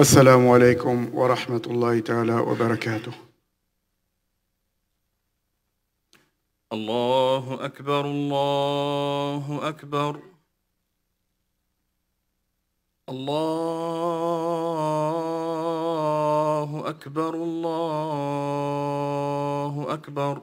السلام عليكم ورحمة الله تعالى وبركاته الله أكبر الله أكبر الله أكبر الله أكبر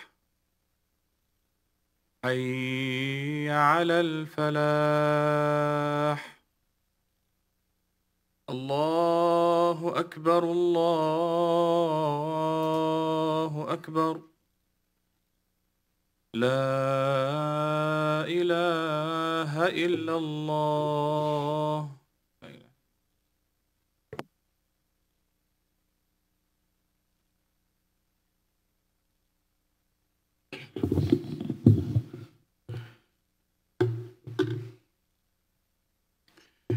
حي على الفلاح الله أكبر الله أكبر لا إله إلا الله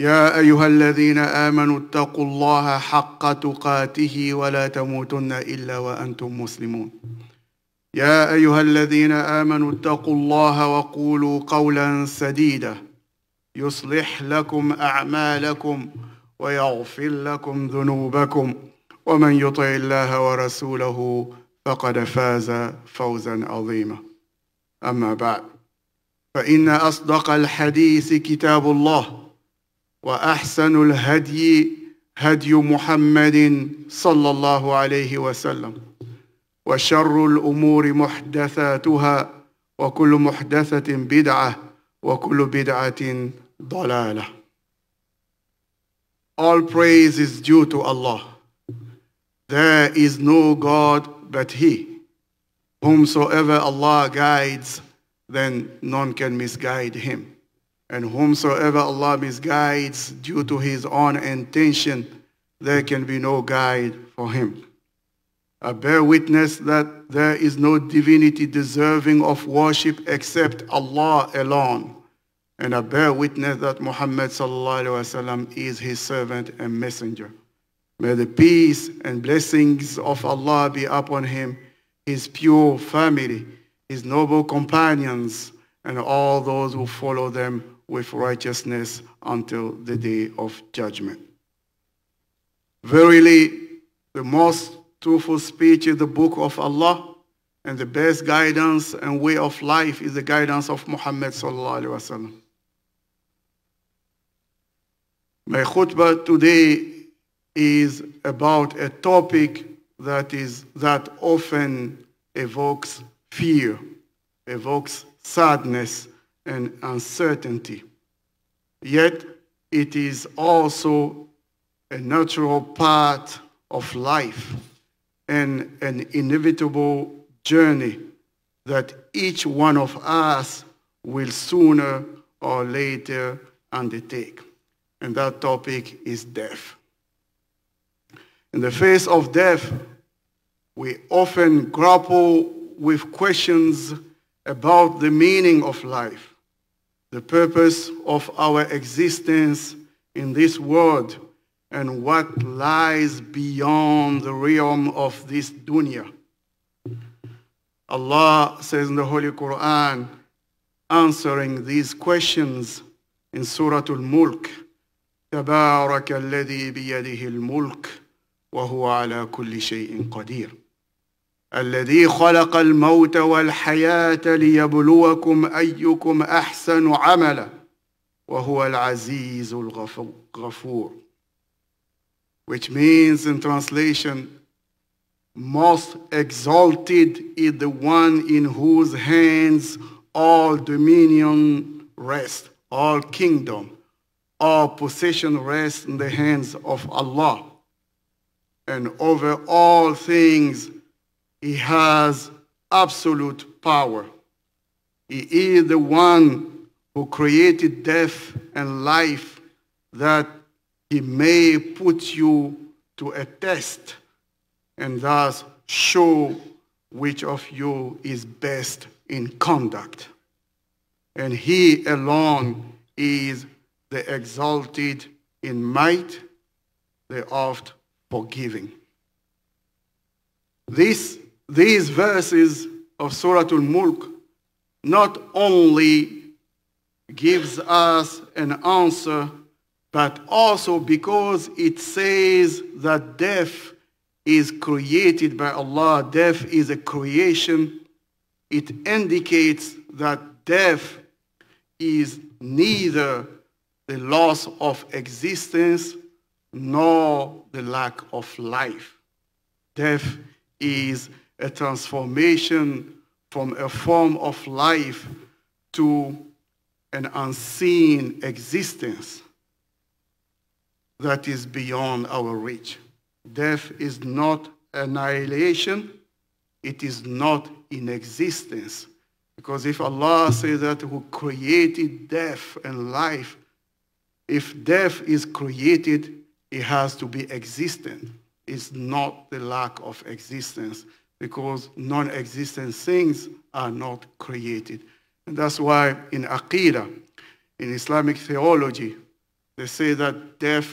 يا ايها الذين امنوا اتقوا الله حق تقاته ولا تموتن الا وانتم مسلمون يا ايها الذين امنوا اتقوا الله وقولوا قولا سديدا يصلح لكم اعمالكم ويغفر لكم ذنوبكم ومن يطع الله ورسوله فقد فاز فوزا عظيما اما بعد فان اصدق الحديث كتاب الله واحسن الهدي هدي محمد صلى الله عليه وسلم وشر الامور محدثاتها وكل محدثه بدعه وكل بدعه ضلاله All praise is due to Allah. There is no God but He. Whomsoever Allah guides, then none can misguide Him. And whomsoever Allah misguides due to his own intention, there can be no guide for him. I bear witness that there is no divinity deserving of worship except Allah alone. And I bear witness that Muhammad وسلم, is his servant and messenger. May the peace and blessings of Allah be upon him, his pure family, his noble companions, and all those who follow them with righteousness until the day of judgment. Verily, the most truthful speech is the book of Allah, and the best guidance and way of life is the guidance of Muhammad sallallahu alaihi wasallam. My khutbah today is about a topic that is that often evokes fear, evokes sadness, and uncertainty. Yet it is also a natural part of life and an inevitable journey that each one of us will sooner or later undertake. And that topic is death. In the face of death, we often grapple with questions about the meaning of life the purpose of our existence in this world and what lies beyond the realm of this dunya. Allah says in the Holy Quran, answering these questions in Surah Al-Mulk, تبارك الذي بيده الملك وهو على كل شيء قدير. الذي خلق الموت والحياه ليبلوكم ايكم احسن عملا وهو العزيز الغفور which means in translation most exalted is the one in whose hands all dominion rests, all kingdom, all possession rests in the hands of Allah. And over all things, He has absolute power. He is the one who created death and life that he may put you to a test and thus show which of you is best in conduct. And he alone is the exalted in might, the oft forgiving. This these verses of Surah Al-Mulk not only gives us an answer, but also because it says that death is created by Allah, death is a creation, it indicates that death is neither the loss of existence nor the lack of life. Death is a transformation from a form of life to an unseen existence that is beyond our reach. Death is not annihilation, it is not in existence. Because if Allah says that who created death and life, if death is created, it has to be existent. It's not the lack of existence because non-existent things are not created. And that's why in Aqidah, in Islamic theology, they say that death,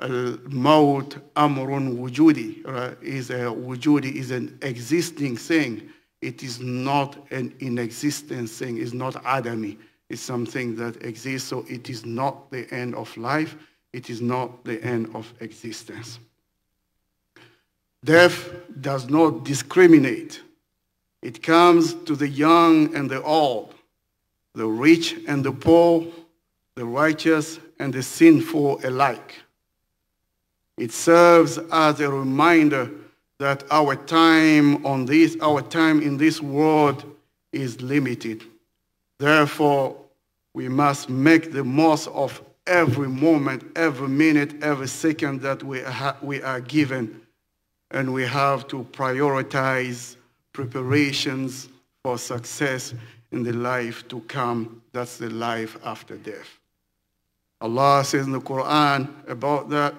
al-maut, amrun wujudi, is a wujudi, is an existing thing. It is not an inexistent thing. It's not Adami. It's something that exists. So it is not the end of life. It is not the end of existence. Death does not discriminate. It comes to the young and the old, the rich and the poor, the righteous and the sinful alike. It serves as a reminder that our time on this, our time in this world is limited. Therefore, we must make the most of every moment, every minute, every second that we, we are given and we have to prioritize preparations for success in the life to come. That's the life after death. Allah says in the Quran about that,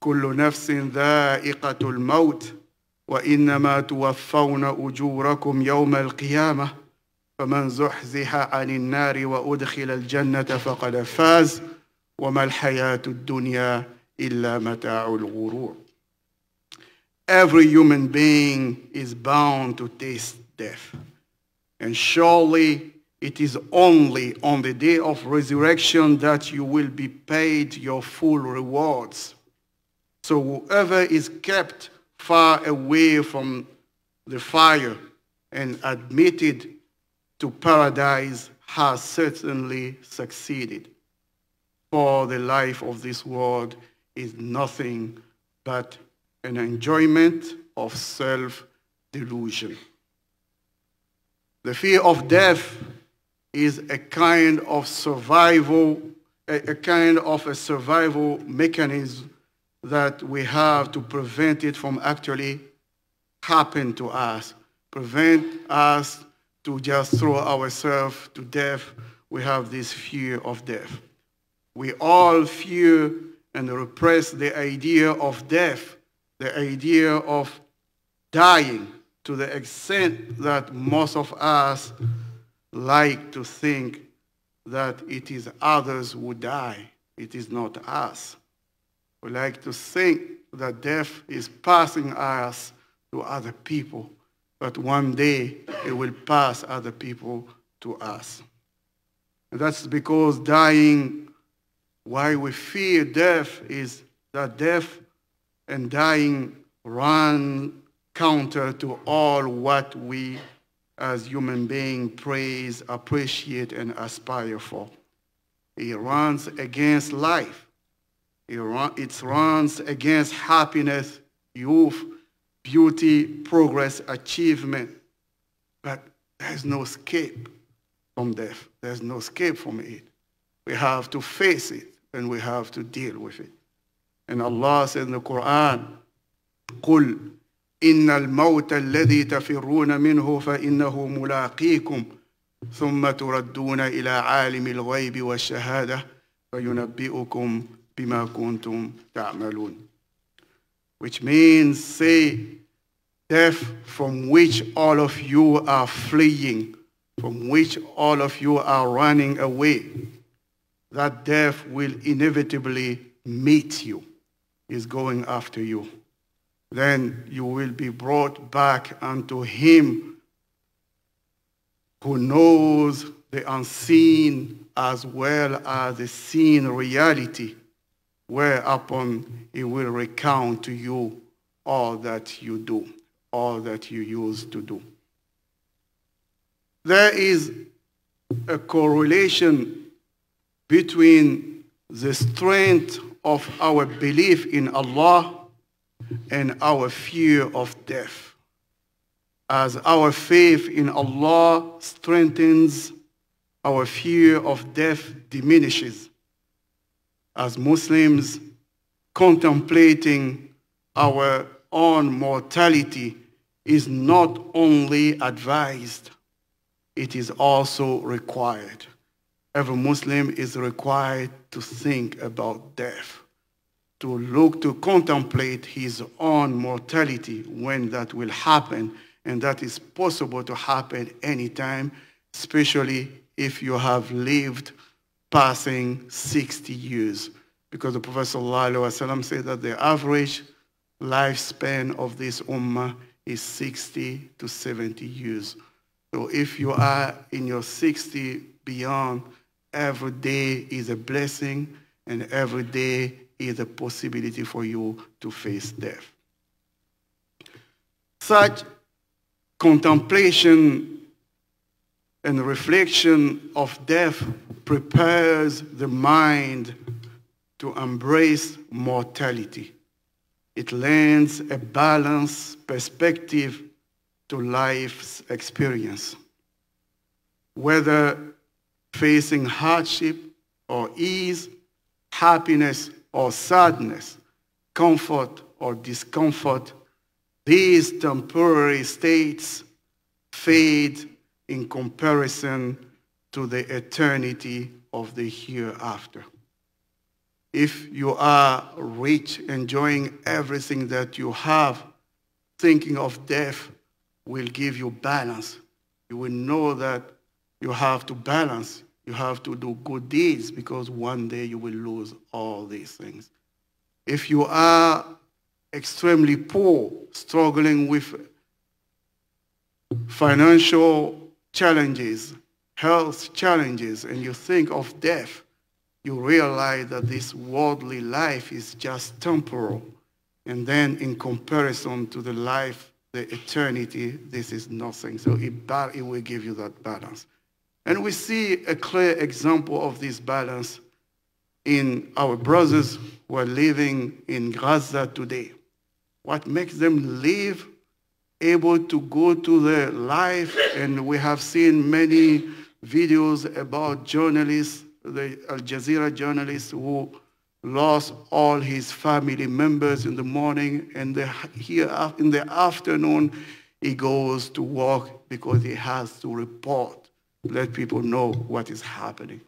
كل نفس ذائقة الموت وإنما توفون أجوركم يوم القيامة فمن زحزح عن النار وأدخل الجنة فقد فاز وما الحياة الدنيا إلا متاع الغرور every human being is bound to taste death. And surely it is only on the day of resurrection that you will be paid your full rewards. So whoever is kept far away from the fire and admitted to paradise has certainly succeeded. For the life of this world is nothing but an enjoyment of self-delusion. The fear of death is a kind of survival, a, a kind of a survival mechanism that we have to prevent it from actually happen to us, prevent us to just throw ourselves to death. We have this fear of death. We all fear and repress the idea of death the idea of dying to the extent that most of us like to think that it is others who die. It is not us. We like to think that death is passing us to other people, but one day it will pass other people to us. And that's because dying, why we fear death, is that death and dying run counter to all what we as human beings praise, appreciate, and aspire for. It runs against life. It, run, it runs against happiness, youth, beauty, progress, achievement. But there's no escape from death. There's no escape from it. We have to face it and we have to deal with it. And Allah said in the Quran, قُلْ إِنَّ الْمَوْتَ الَّذِي تَفِرُّونَ مِنْهُ فَإِنَّهُ مُلَاقِيكُمْ ثُمَّ تُرَدُّونَ إِلَى عَالِمِ الْغَيْبِ وَالشَّهَادَةِ فَيُنَبِّئُكُمْ بِمَا كُنْتُمْ تَعْمَلُونَ Which means, say, death from which all of you are fleeing, from which all of you are running away, that death will inevitably meet you. is going after you. Then you will be brought back unto him who knows the unseen as well as the seen reality, whereupon he will recount to you all that you do, all that you used to do. There is a correlation between the strength of our belief in Allah and our fear of death. As our faith in Allah strengthens, our fear of death diminishes. As Muslims, contemplating our own mortality is not only advised, it is also required. Every Muslim is required to think about death, to look, to contemplate his own mortality when that will happen. And that is possible to happen anytime, especially if you have lived passing 60 years. Because the Prophet ﷺ said that the average lifespan of this ummah is 60 to 70 years. So if you are in your 60 beyond, Every day is a blessing, and every day is a possibility for you to face death. Such contemplation and reflection of death prepares the mind to embrace mortality. It lends a balanced perspective to life's experience. Whether facing hardship or ease, happiness or sadness, comfort or discomfort, these temporary states fade in comparison to the eternity of the hereafter. If you are rich, enjoying everything that you have, thinking of death will give you balance. You will know that you have to balance. You have to do good deeds because one day you will lose all these things. If you are extremely poor, struggling with financial challenges, health challenges, and you think of death, you realize that this worldly life is just temporal. And then in comparison to the life, the eternity, this is nothing. So it, it will give you that balance. And we see a clear example of this balance in our brothers who are living in Gaza today. What makes them live, able to go to their life, and we have seen many videos about journalists, the Al Jazeera journalists who lost all his family members in the morning, and the, here in the afternoon, he goes to work because he has to report let people know what is happening.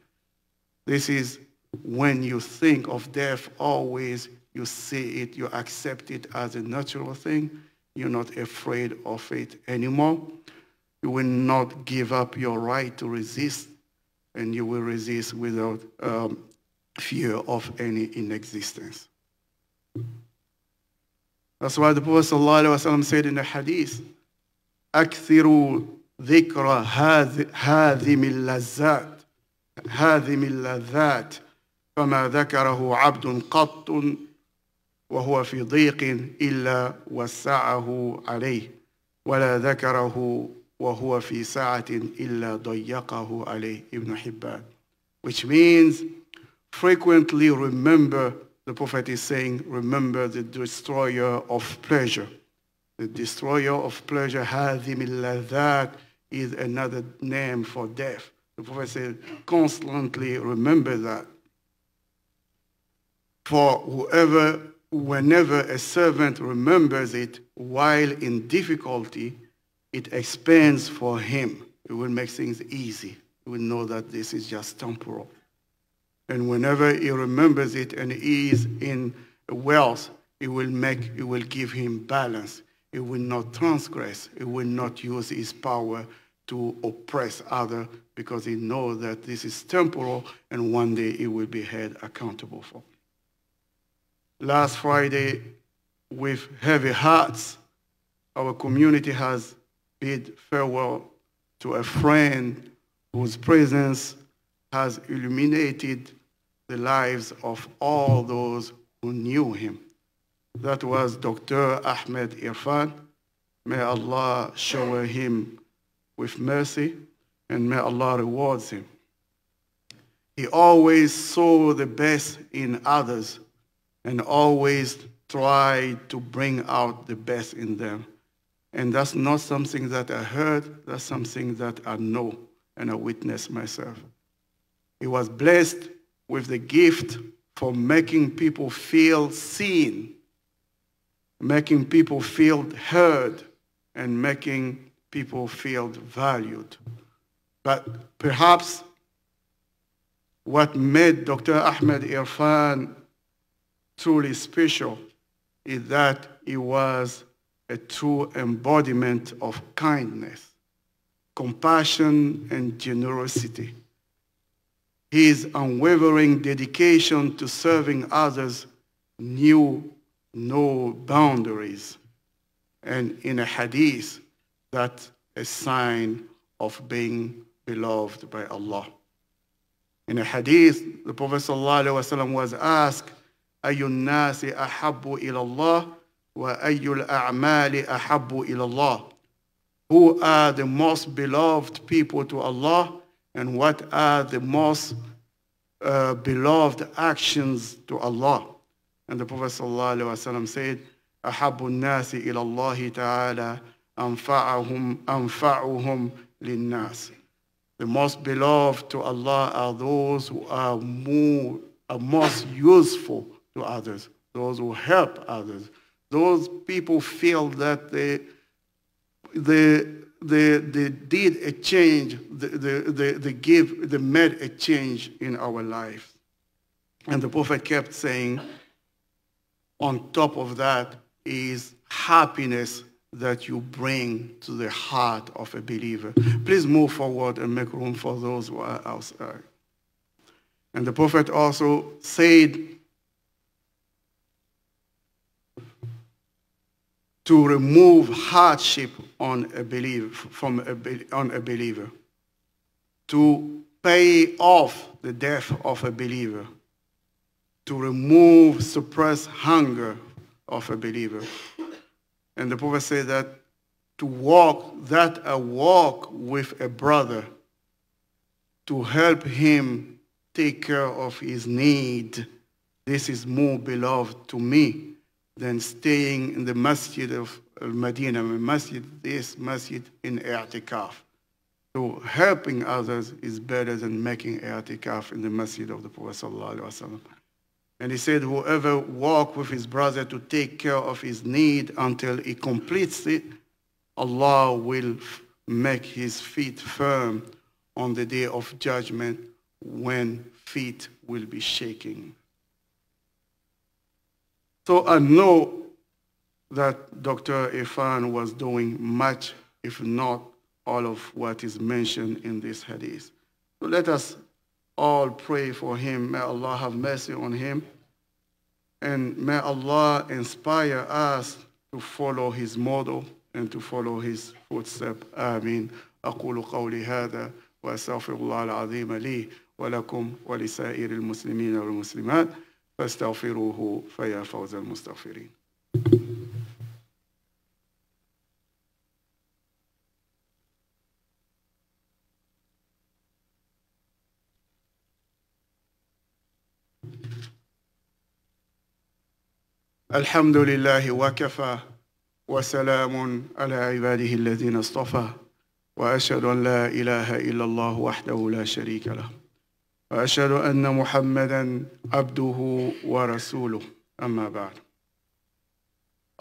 This is when you think of death, always you see it, you accept it as a natural thing. You're not afraid of it anymore. You will not give up your right to resist, and you will resist without um, fear of any inexistence. That's why the Prophet ﷺ said in the hadith, أَكْثِرُوا ذكرى هاذم اللذات هاذم اللذات فما ذكره عبد قط وهو في ضيق إلا وسعه عليه ولا ذكره وهو في سعة إلا ضيقه عليه ابن حبان which means frequently remember the prophet is saying remember the destroyer of pleasure the destroyer of pleasure هذه من اللذات is another name for death. The prophet said, constantly remember that. For whoever, whenever a servant remembers it while in difficulty, it expands for him. It will make things easy. He will know that this is just temporal. And whenever he remembers it and he is in wealth, it will make, it will give him balance. It will not transgress. It will not use its power to oppress others because it knows that this is temporal and one day it will be held accountable for. Last Friday, with heavy hearts, our community has bid farewell to a friend whose presence has illuminated the lives of all those who knew him. That was Dr. Ahmed Irfan. May Allah shower him with mercy and may Allah reward him. He always saw the best in others and always tried to bring out the best in them. And that's not something that I heard, that's something that I know and I witnessed myself. He was blessed with the gift for making people feel seen making people feel heard and making people feel valued. But perhaps what made Dr. Ahmed Irfan truly special is that he was a true embodiment of kindness, compassion, and generosity. His unwavering dedication to serving others knew no boundaries. And in a hadith, that a sign of being beloved by Allah. In a hadith, the Prophet ﷺ was asked, أي الناس أحب إلى الله وأي الأعمال أحب إلى الله Who are the most beloved people to Allah and what are the most uh, beloved actions to Allah? And the Prophet ﷺ said, أحب الناس إلى الله تعالى أنفعهم أنفعهم للناس. The most beloved to Allah are those who are, more, are most useful to others, those who help others. Those people feel that they, they, they, they did a change, they, they, they, give, they made a change in our life. And the Prophet kept saying, on top of that is happiness that you bring to the heart of a believer. Please move forward and make room for those who are outside. And the prophet also said to remove hardship on a believer, from a, on a believer, to pay off the death of a believer, to remove, suppress hunger of a believer. And the prophet said that to walk, that a walk with a brother, to help him take care of his need, this is more beloved to me than staying in the masjid of Medina, masjid this, masjid in i'tikaf. So helping others is better than making i'tikaf in the masjid of the Prophet sallallahu alaihi wasallam. And he said, Whoever walks with his brother to take care of his need until he completes it, Allah will make his feet firm on the day of judgment when feet will be shaking. So I know that Dr. Ifan was doing much, if not all of what is mentioned in this hadith. So let us all pray for him. May Allah have mercy on him. And may Allah inspire us to follow his model and to follow his footsteps. Ameen. أقول قولي هذا وأستغفر الله العظيم لي ولكم ولسائر المسلمين والمسلمات فاستغفروه فيا فوز المستغفرين الحمد لله وكفى وسلام على عباده الذين اصطفى واشهد ان لا اله الا الله وحده لا شريك له واشهد ان محمدا عبده ورسوله اما بعد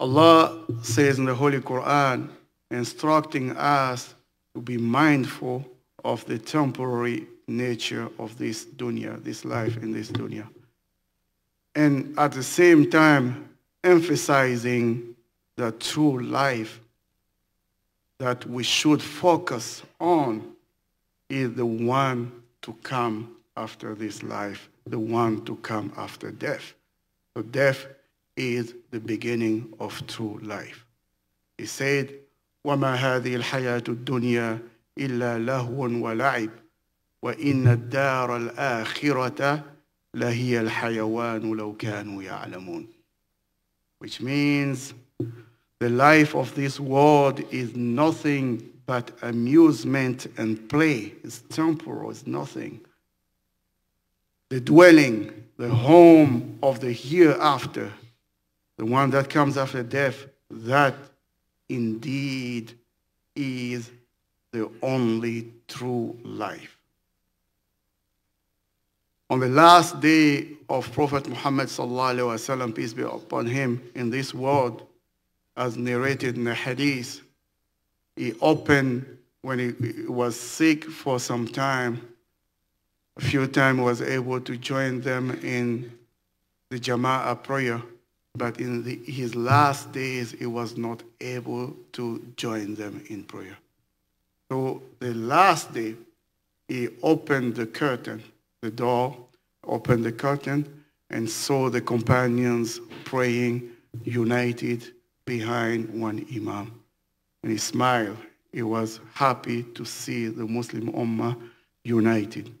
Allah says in the Holy Quran instructing us to be mindful of the temporary nature of this dunya, this life in this dunya. And at the same time, emphasizing the true life that we should focus on is the one to come after this life, the one to come after death. So death is the beginning of true life. He said, وَمَا هَذِهِ الْحَيَاةُ الدُّنْيَا إِلَّا لَهْوٌ وَلَعِبٌ وَإِنَّ الدَّارَ الْآخِرَةَ لَهِيَ الْحَيَوَانُ لَوْ كَانُوا يَعْلَمُونَ which means the life of this world is nothing but amusement and play. It's temporal, it's nothing. The dwelling, the home of the hereafter, the one that comes after death, that indeed is the only true life. On the last day of Prophet Muhammad sallallahu alaihi wasallam, peace be upon him, in this world, as narrated in the hadith, he opened when he was sick for some time. A few times was able to join them in the Jama'ah prayer, but in the, his last days, he was not able to join them in prayer. So the last day, he opened the curtain the door, opened the curtain, and saw the companions praying, united behind one imam. And he smiled. He was happy to see the Muslim Ummah united.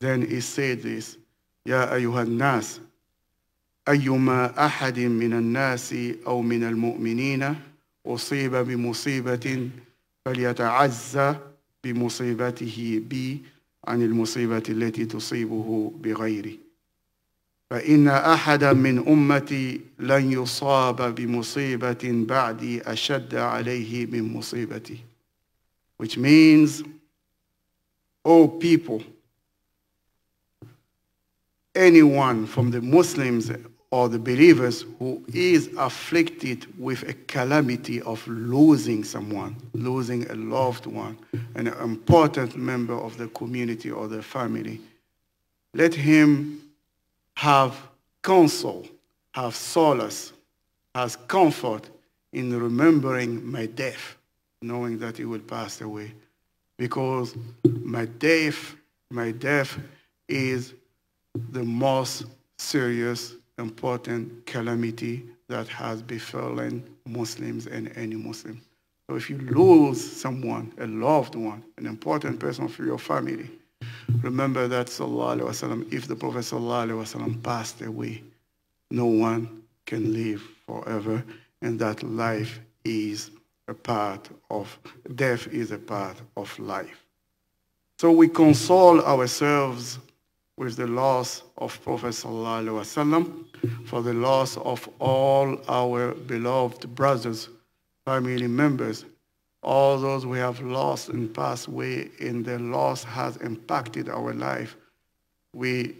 Then he said this, "Ya Nas, يا أيها الناس أيما أحد من الناس أو من المؤمنين أصيب بمصيبة فليتعزى بمصيبته bi." عن المصيبة التي تصيبه بغيره فإن أحدا من أمتي لن يصاب بمصيبة بعدي أشد عليه من مصيبتي which means oh people anyone from the Muslims or the believers who is afflicted with a calamity of losing someone, losing a loved one, an important member of the community or the family, let him have counsel, have solace, has comfort in remembering my death, knowing that he will pass away. Because my death, my death is the most serious important calamity that has befallen Muslims and any Muslim. So if you lose someone, a loved one, an important person for your family, remember that Sallallahu Wasallam, if the Prophet Sallallahu Wasallam passed away, no one can live forever, and that life is a part of, death is a part of life. So we console ourselves with the loss of Prophet wasallam, for the loss of all our beloved brothers, family members, all those we have lost and passed away, and their loss has impacted our life. We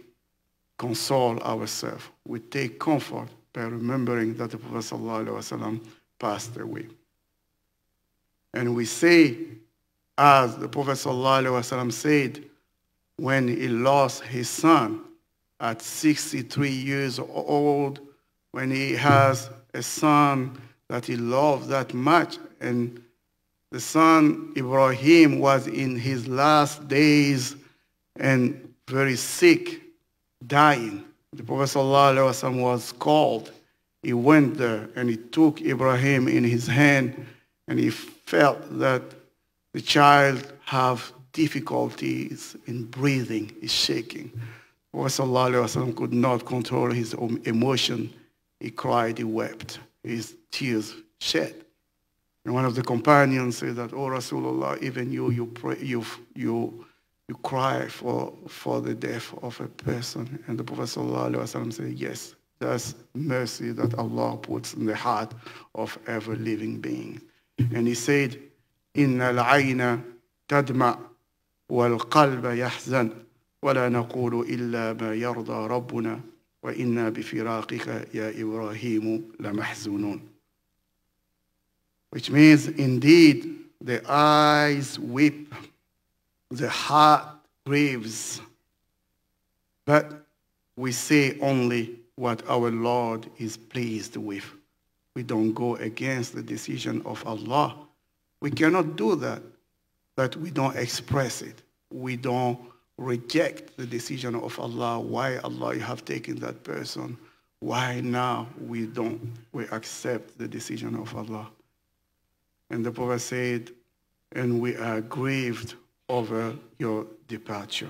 console ourselves. We take comfort by remembering that the Prophet wasallam passed away. And we say, as the Prophet wasallam said, when he lost his son at 63 years old, when he has a son that he loved that much. And the son Ibrahim was in his last days and very sick, dying. The Prophet ﷺ was called. He went there and he took Ibrahim in his hand and he felt that the child have difficulties in breathing, is shaking. Rasulullah could not control his own emotion. He cried, he wept, his tears shed. And one of the companions said that, Oh Rasulullah, even you, you, pray, you, you, you cry for, for the death of a person. And the Prophet ﷺ said, Yes, that's mercy that Allah puts in the heart of every living being. And he said, Inna al-ayna tadma' والقلب يحزن ولا نقول إلا ما يرضى ربنا وإنا بفراقك يا إبراهيم لمحزونون Which means indeed the eyes weep, the heart grieves, but we say only what our Lord is pleased with. We don't go against the decision of Allah. We cannot do that. But we don't express it. We don't reject the decision of Allah, why Allah you have taken that person, why now we don't, we accept the decision of Allah. And the Prophet said, and we are grieved over your departure.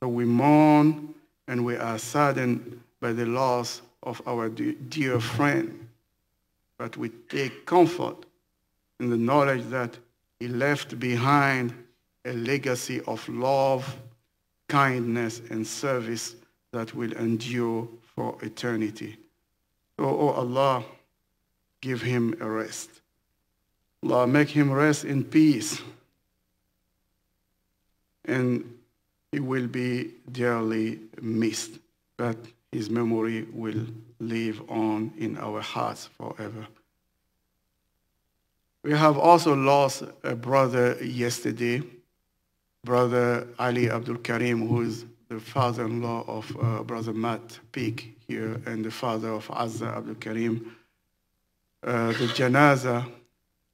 So we mourn and we are saddened by the loss of our dear friend, but we take comfort in the knowledge that he left behind a legacy of love, kindness, and service that will endure for eternity. So, oh, Allah, give him a rest. Allah, make him rest in peace. And he will be dearly missed, but his memory will live on in our hearts forever. We have also lost a brother yesterday, Brother Ali Abdul Karim, who is the father-in-law of uh, Brother Matt Peak here and the father of Azza Abdul Karim. Uh, the janaza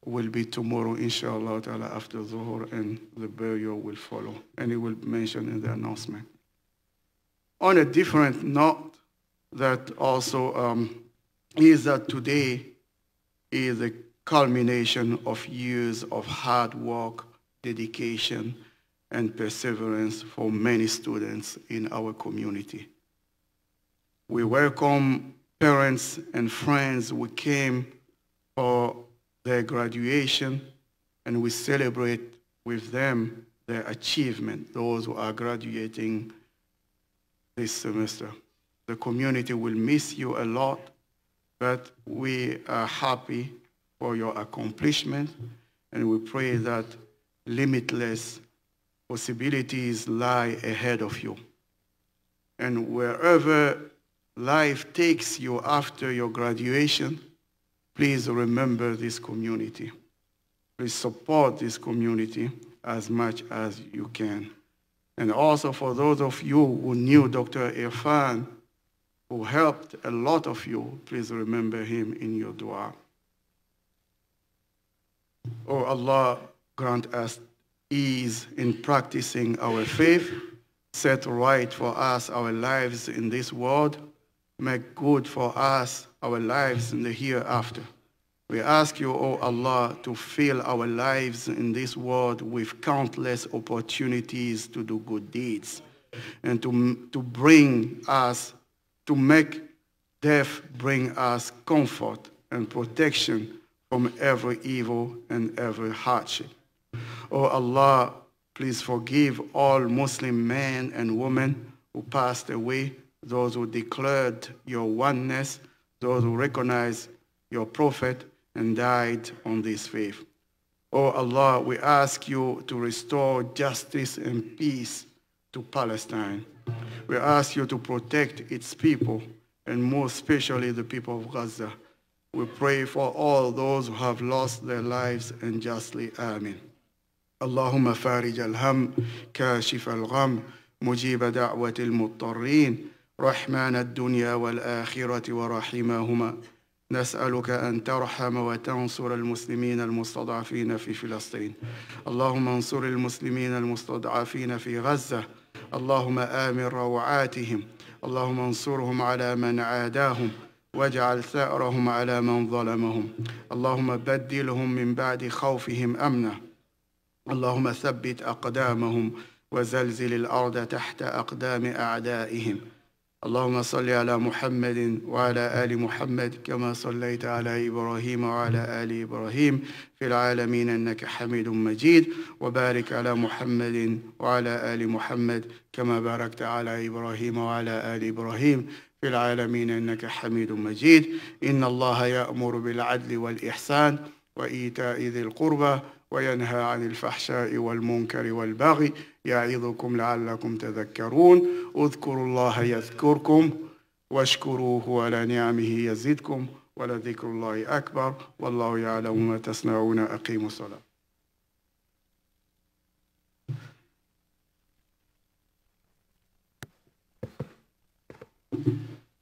will be tomorrow, inshallah, after Zuhur, and the burial will follow. And it will be mentioned in the announcement. On a different note, that also um, is that today is a culmination of years of hard work, dedication, and perseverance for many students in our community. We welcome parents and friends who came for their graduation, and we celebrate with them their achievement, those who are graduating this semester. The community will miss you a lot, but we are happy for your accomplishment. And we pray that limitless possibilities lie ahead of you. And wherever life takes you after your graduation, please remember this community. Please support this community as much as you can. And also for those of you who knew Dr. Irfan, who helped a lot of you, please remember him in your dua or Allah grant us ease in practicing our faith, set right for us our lives in this world, make good for us our lives in the hereafter. We ask you, O Allah, to fill our lives in this world with countless opportunities to do good deeds and to, to bring us, to make death bring us comfort and protection from every evil and every hardship. Oh Allah, please forgive all Muslim men and women who passed away, those who declared your oneness, those who recognized your prophet and died on this faith. Oh Allah, we ask you to restore justice and peace to Palestine. We ask you to protect its people and more especially the people of Gaza. We pray for all those who have lost their lives unjustly. Amen. اللهم فارج الهم كاشف الغم مجيب دعوة المضطرين رحمن الدنيا والآخرة ورحمهما نسألك أن ترحم وتنصر المسلمين المستضعفين في فلسطين اللهم انصر المسلمين المستضعفين في غزة اللهم آمن روعاتهم اللهم انصرهم على من عاداهم واجعل ثأرهم على من ظلمهم اللهم بدلهم من بعد خوفهم أمنا اللهم ثبت أقدامهم وزلزل الأرض تحت أقدام أعدائهم اللهم صل على محمد وعلى آل محمد كما صليت على إبراهيم وعلى آل إبراهيم في العالمين إنك حميد مجيد وبارك على محمد وعلى آل محمد كما باركت على إبراهيم وعلى آل إبراهيم في العالمين إنك حميد مجيد إن الله يأمر بالعدل والإحسان وإيتاء ذي القربى وينهى عن الفحشاء والمنكر والبغي يعظكم لعلكم تذكرون اذكروا الله يذكركم واشكروه على نعمه يزدكم ولذكر الله أكبر والله يعلم ما تصنعون أقيموا الصلاة Thank you.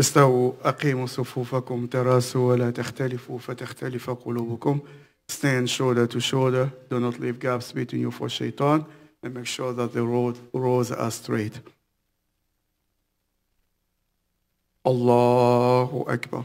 استووا أقيموا صفوفكم تراسوا ولا تختلفوا فتختلف قلوبكم Stand shoulder to shoulder. Do not leave gaps between you for shaitan and make sure that the road, roads are straight. Allahu Akbar.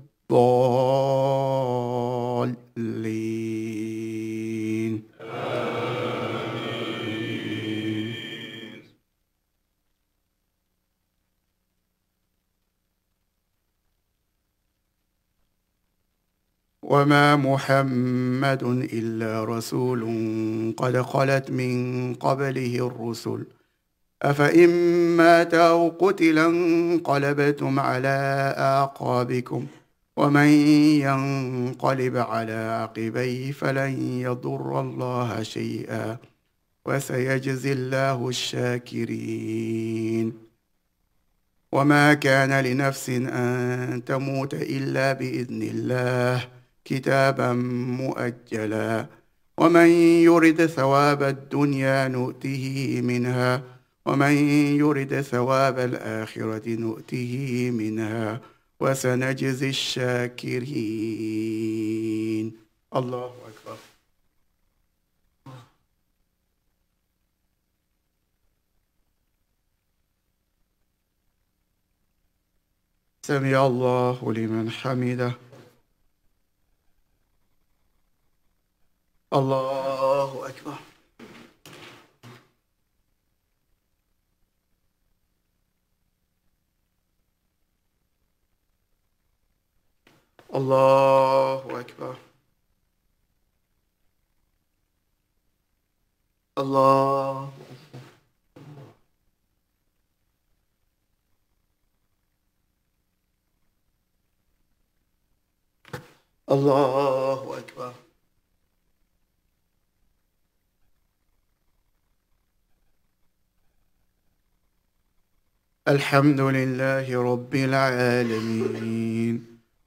الضالين آمين وما محمد إلا رسول قد خلت من قبله الرسل أفإن مات أو قتلا انقلبتم على أعقابكم ۖ ومن ينقلب على عقبيه فلن يضر الله شيئا وسيجزي الله الشاكرين وما كان لنفس ان تموت الا باذن الله كتابا مؤجلا ومن يرد ثواب الدنيا نؤته منها ومن يرد ثواب الاخره نؤته منها وسنجزي الشاكرين الله أكبر سمع الله لمن حمده الله أكبر الله أكبر الله الله أكبر الحمد لله رب العالمين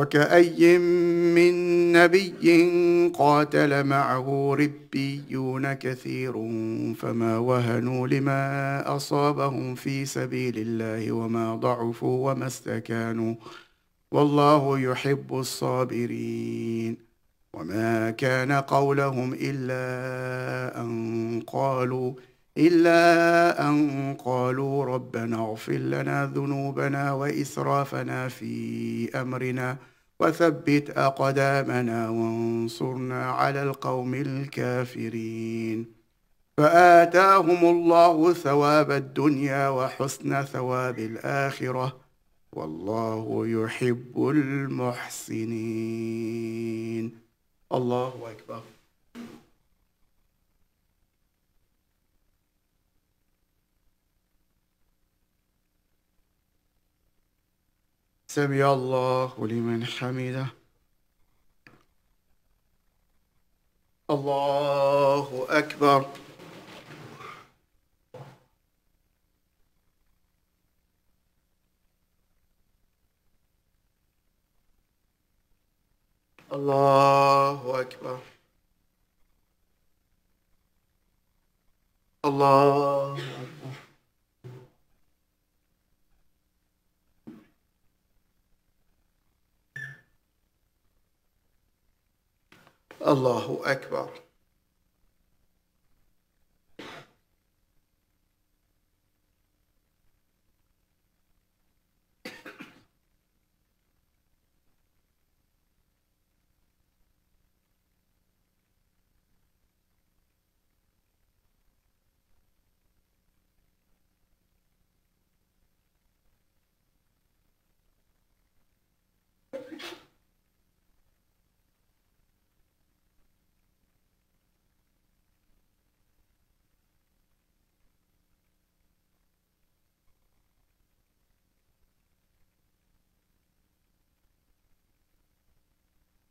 وكأي من نبي قاتل معه ربيون كثير فما وهنوا لما أصابهم في سبيل الله وما ضعفوا وما استكانوا والله يحب الصابرين وما كان قولهم إلا أن قالوا إلا أن قالوا ربنا اغفر لنا ذنوبنا وإسرافنا في أمرنا وثبت أقدامنا وانصرنا على القوم الكافرين فآتاهم الله ثواب الدنيا وحسن ثواب الآخرة والله يحب المحسنين الله أكبر Semihallahu limen hamide. Allahu ekber. Allahu ekber. Allahu ekber. الله أكبر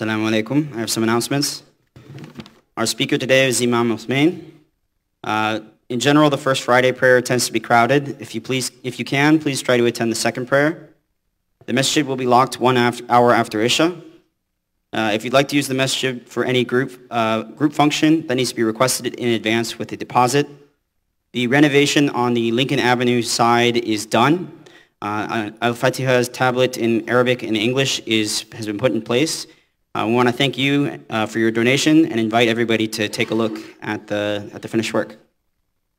Assalamu alaikum. I have some announcements. Our speaker today is Imam Uthmain. Uh, in general, the first Friday prayer tends to be crowded. If you, please, if you can, please try to attend the second prayer. The masjid will be locked one after, hour after Isha. Uh, if you'd like to use the masjid for any group, uh, group function, that needs to be requested in advance with a deposit. The renovation on the Lincoln Avenue side is done. Uh, uh, Al-Fatiha's tablet in Arabic and English is, has been put in place I want to thank you uh, for your donation and invite everybody to take a look at the, at the finished work.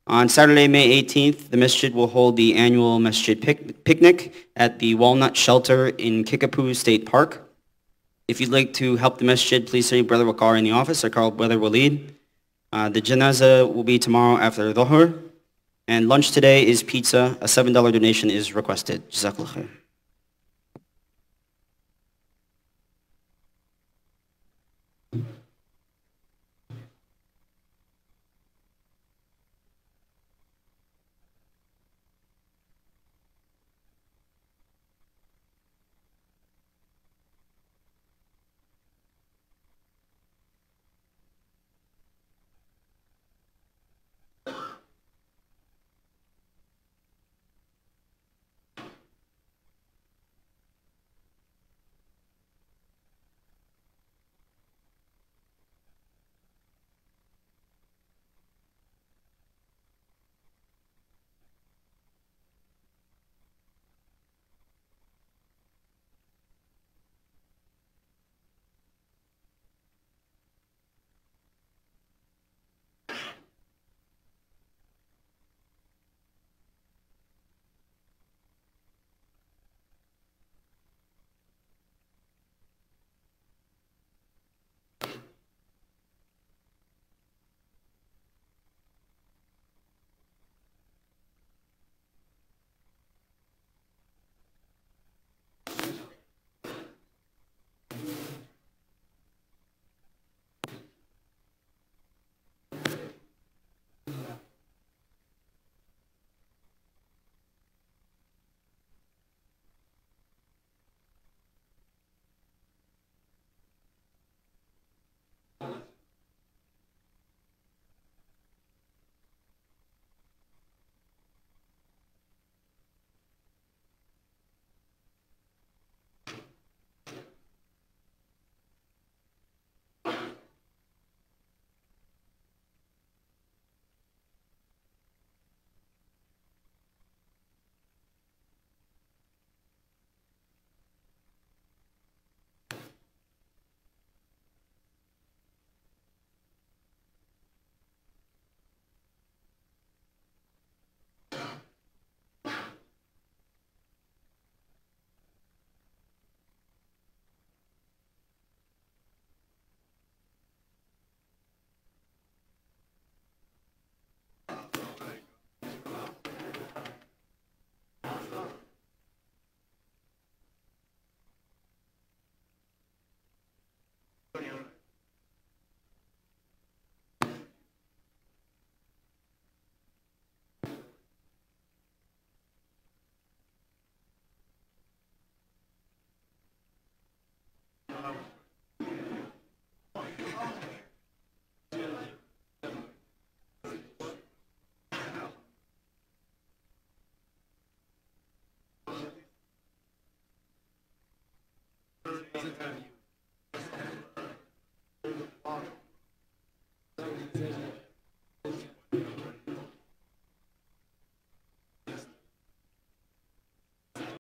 On Saturday, May 18th, the masjid will hold the annual masjid pic picnic at the Walnut Shelter in Kickapoo State Park. If you'd like to help the masjid, please see Brother Wakar in the office or call Brother Walid. Uh, the janaza will be tomorrow after Dhuhr. And lunch today is pizza. A $7 donation is requested. Jazakallah